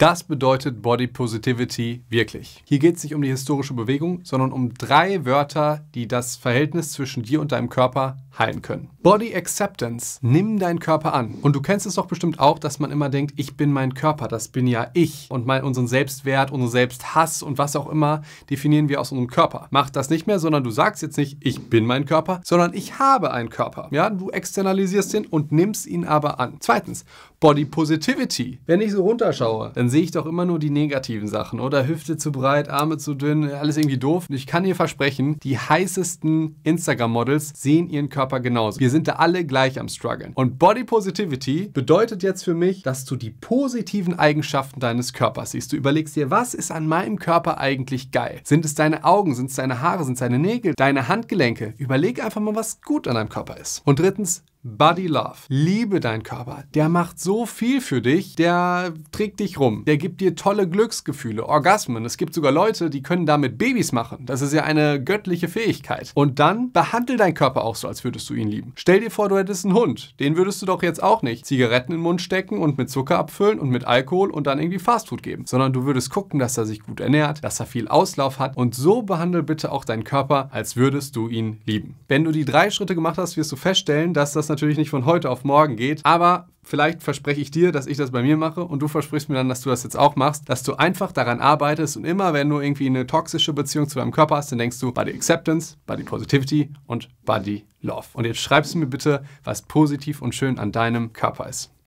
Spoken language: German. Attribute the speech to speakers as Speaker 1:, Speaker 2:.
Speaker 1: Das bedeutet Body Positivity wirklich. Hier geht es nicht um die historische Bewegung, sondern um drei Wörter, die das Verhältnis zwischen dir und deinem Körper heilen können. Body Acceptance. Nimm deinen Körper an. Und du kennst es doch bestimmt auch, dass man immer denkt, ich bin mein Körper, das bin ja ich. Und mal unseren Selbstwert, unseren Selbsthass und was auch immer definieren wir aus unserem Körper. Mach das nicht mehr, sondern du sagst jetzt nicht, ich bin mein Körper, sondern ich habe einen Körper. Ja, du externalisierst ihn und nimmst ihn aber an. Zweitens, Body Positivity. Wenn ich so runterschaue, dann sehe ich doch immer nur die negativen Sachen, oder? Hüfte zu breit, Arme zu dünn, alles irgendwie doof. ich kann dir versprechen, die heißesten Instagram-Models sehen ihren Körper genauso. Wir sind da alle gleich am struggeln. Und Body Positivity bedeutet jetzt für mich, dass du die positiven Eigenschaften deines Körpers siehst. Du überlegst dir, was ist an meinem Körper eigentlich geil? Sind es deine Augen? Sind es deine Haare? Sind es deine Nägel? Deine Handgelenke? Überleg einfach mal, was gut an deinem Körper ist. Und drittens, Body Love. Liebe deinen Körper. Der macht so viel für dich. Der trägt dich rum. Der gibt dir tolle Glücksgefühle, Orgasmen. Es gibt sogar Leute, die können damit Babys machen. Das ist ja eine göttliche Fähigkeit. Und dann behandle deinen Körper auch so, als würdest du ihn lieben. Stell dir vor, du hättest einen Hund. Den würdest du doch jetzt auch nicht Zigaretten in den Mund stecken und mit Zucker abfüllen und mit Alkohol und dann irgendwie Fastfood geben. Sondern du würdest gucken, dass er sich gut ernährt, dass er viel Auslauf hat. Und so behandle bitte auch deinen Körper, als würdest du ihn lieben. Wenn du die drei Schritte gemacht hast, wirst du feststellen, dass das natürlich nicht von heute auf morgen geht, aber vielleicht verspreche ich dir, dass ich das bei mir mache und du versprichst mir dann, dass du das jetzt auch machst, dass du einfach daran arbeitest und immer, wenn du irgendwie eine toxische Beziehung zu deinem Körper hast, dann denkst du Body Acceptance, Body Positivity und Body Love. Und jetzt schreibst du mir bitte, was positiv und schön an deinem Körper ist.